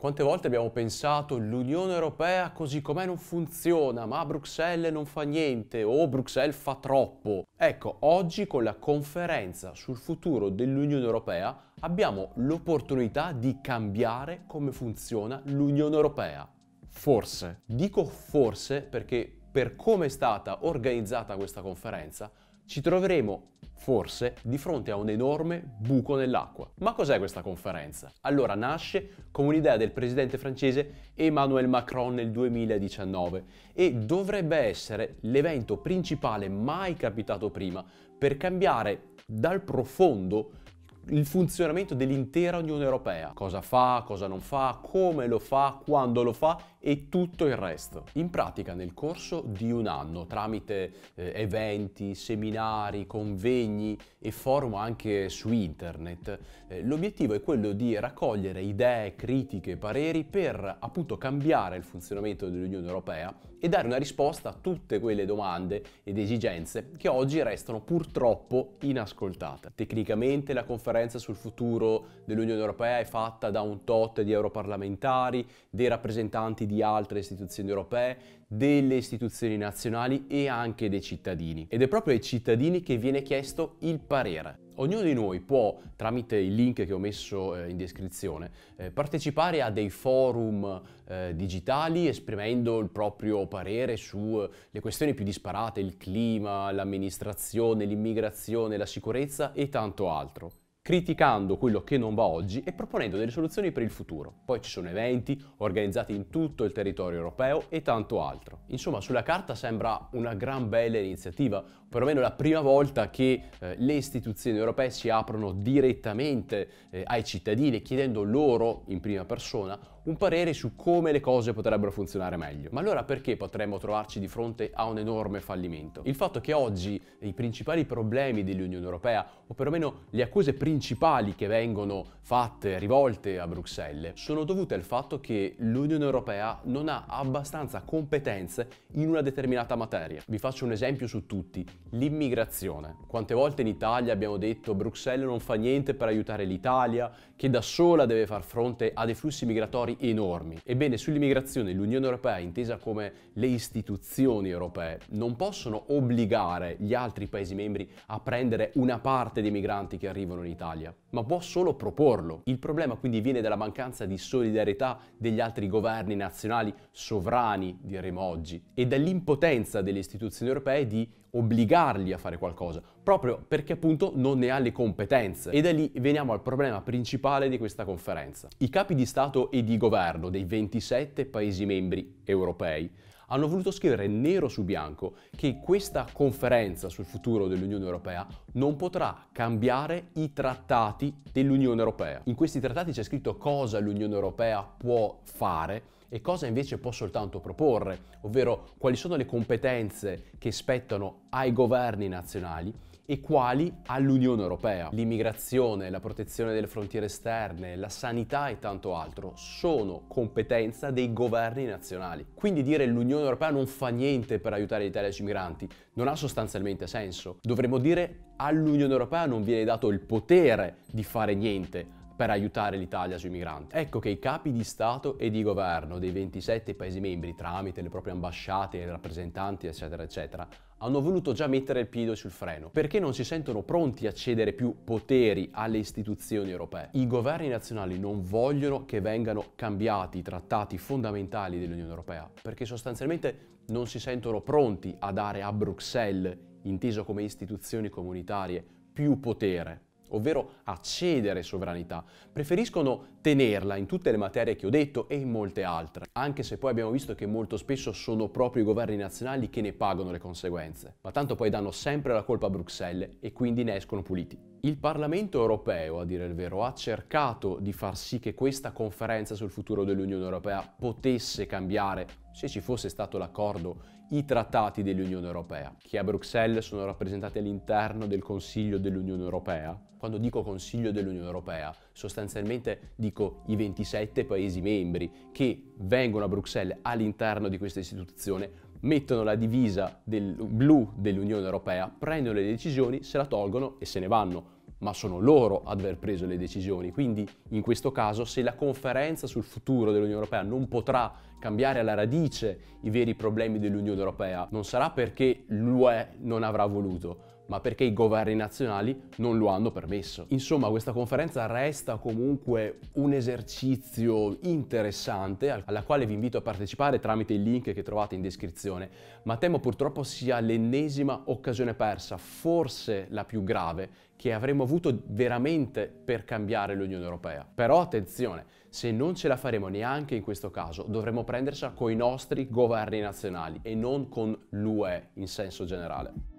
Quante volte abbiamo pensato l'Unione Europea così com'è non funziona, ma Bruxelles non fa niente o Bruxelles fa troppo. Ecco, oggi con la conferenza sul futuro dell'Unione Europea abbiamo l'opportunità di cambiare come funziona l'Unione Europea. Forse. Dico forse perché per come è stata organizzata questa conferenza, ci troveremo forse di fronte a un enorme buco nell'acqua. Ma cos'è questa conferenza? Allora nasce come un'idea del presidente francese Emmanuel Macron nel 2019 e dovrebbe essere l'evento principale mai capitato prima per cambiare dal profondo il funzionamento dell'intera Unione Europea, cosa fa, cosa non fa, come lo fa, quando lo fa e tutto il resto. In pratica nel corso di un anno, tramite eh, eventi, seminari, convegni e forum anche su internet, eh, l'obiettivo è quello di raccogliere idee, critiche, pareri per appunto cambiare il funzionamento dell'Unione Europea e dare una risposta a tutte quelle domande ed esigenze che oggi restano purtroppo inascoltate. Tecnicamente la conferenza sul futuro dell'Unione Europea è fatta da un tot di europarlamentari, dei rappresentanti di altre istituzioni europee, delle istituzioni nazionali e anche dei cittadini. Ed è proprio ai cittadini che viene chiesto il parere. Ognuno di noi può, tramite il link che ho messo eh, in descrizione, eh, partecipare a dei forum eh, digitali esprimendo il proprio parere sulle questioni più disparate, il clima, l'amministrazione, l'immigrazione, la sicurezza e tanto altro criticando quello che non va oggi e proponendo delle soluzioni per il futuro. Poi ci sono eventi organizzati in tutto il territorio europeo e tanto altro. Insomma, sulla carta sembra una gran bella iniziativa, perlomeno la prima volta che eh, le istituzioni europee si aprono direttamente eh, ai cittadini chiedendo loro in prima persona un parere su come le cose potrebbero funzionare meglio. Ma allora perché potremmo trovarci di fronte a un enorme fallimento? Il fatto che oggi i principali problemi dell'Unione Europea, o perlomeno le accuse principali principali che vengono fatte, rivolte a Bruxelles, sono dovute al fatto che l'Unione Europea non ha abbastanza competenze in una determinata materia. Vi faccio un esempio su tutti, l'immigrazione. Quante volte in Italia abbiamo detto Bruxelles non fa niente per aiutare l'Italia, che da sola deve far fronte a dei flussi migratori enormi. Ebbene, sull'immigrazione l'Unione Europea, intesa come le istituzioni europee, non possono obbligare gli altri Paesi membri a prendere una parte dei migranti che arrivano in Italia Italia, ma può solo proporlo. Il problema quindi viene dalla mancanza di solidarietà degli altri governi nazionali sovrani, diremo oggi, e dall'impotenza delle istituzioni europee di obbligarli a fare qualcosa, proprio perché appunto non ne ha le competenze. E da lì veniamo al problema principale di questa conferenza. I capi di Stato e di governo dei 27 Paesi membri europei hanno voluto scrivere nero su bianco che questa conferenza sul futuro dell'Unione Europea non potrà cambiare i trattati dell'Unione Europea. In questi trattati c'è scritto cosa l'Unione Europea può fare e cosa invece può soltanto proporre, ovvero quali sono le competenze che spettano ai governi nazionali quali all'Unione Europea. L'immigrazione, la protezione delle frontiere esterne, la sanità e tanto altro sono competenza dei governi nazionali. Quindi dire l'Unione Europea non fa niente per aiutare l'Italia sui migranti non ha sostanzialmente senso. Dovremmo dire all'Unione Europea non viene dato il potere di fare niente per aiutare l'Italia sui migranti. Ecco che i capi di Stato e di governo dei 27 Paesi membri, tramite le proprie ambasciate, e rappresentanti, eccetera, eccetera, hanno voluto già mettere il piede sul freno, perché non si sentono pronti a cedere più poteri alle istituzioni europee. I governi nazionali non vogliono che vengano cambiati i trattati fondamentali dell'Unione Europea, perché sostanzialmente non si sentono pronti a dare a Bruxelles, inteso come istituzioni comunitarie, più potere ovvero a cedere sovranità. Preferiscono tenerla in tutte le materie che ho detto e in molte altre, anche se poi abbiamo visto che molto spesso sono proprio i governi nazionali che ne pagano le conseguenze. Ma tanto poi danno sempre la colpa a Bruxelles e quindi ne escono puliti. Il Parlamento europeo, a dire il vero, ha cercato di far sì che questa conferenza sul futuro dell'Unione europea potesse cambiare, se ci fosse stato l'accordo, i trattati dell'Unione europea, che a Bruxelles sono rappresentati all'interno del Consiglio dell'Unione europea. Quando dico Consiglio dell'Unione europea, sostanzialmente dico i 27 Paesi membri che vengono a Bruxelles all'interno di questa istituzione mettono la divisa del blu dell'Unione Europea, prendono le decisioni, se la tolgono e se ne vanno. Ma sono loro ad aver preso le decisioni. Quindi, in questo caso, se la conferenza sul futuro dell'Unione Europea non potrà cambiare alla radice i veri problemi dell'Unione Europea, non sarà perché l'UE non avrà voluto, ma perché i governi nazionali non lo hanno permesso. Insomma, questa conferenza resta comunque un esercizio interessante alla quale vi invito a partecipare tramite il link che trovate in descrizione, ma temo purtroppo sia l'ennesima occasione persa, forse la più grave, che avremmo avuto veramente per cambiare l'Unione Europea. Però attenzione, se non ce la faremo neanche in questo caso, dovremo prendersela con i nostri governi nazionali e non con l'UE in senso generale.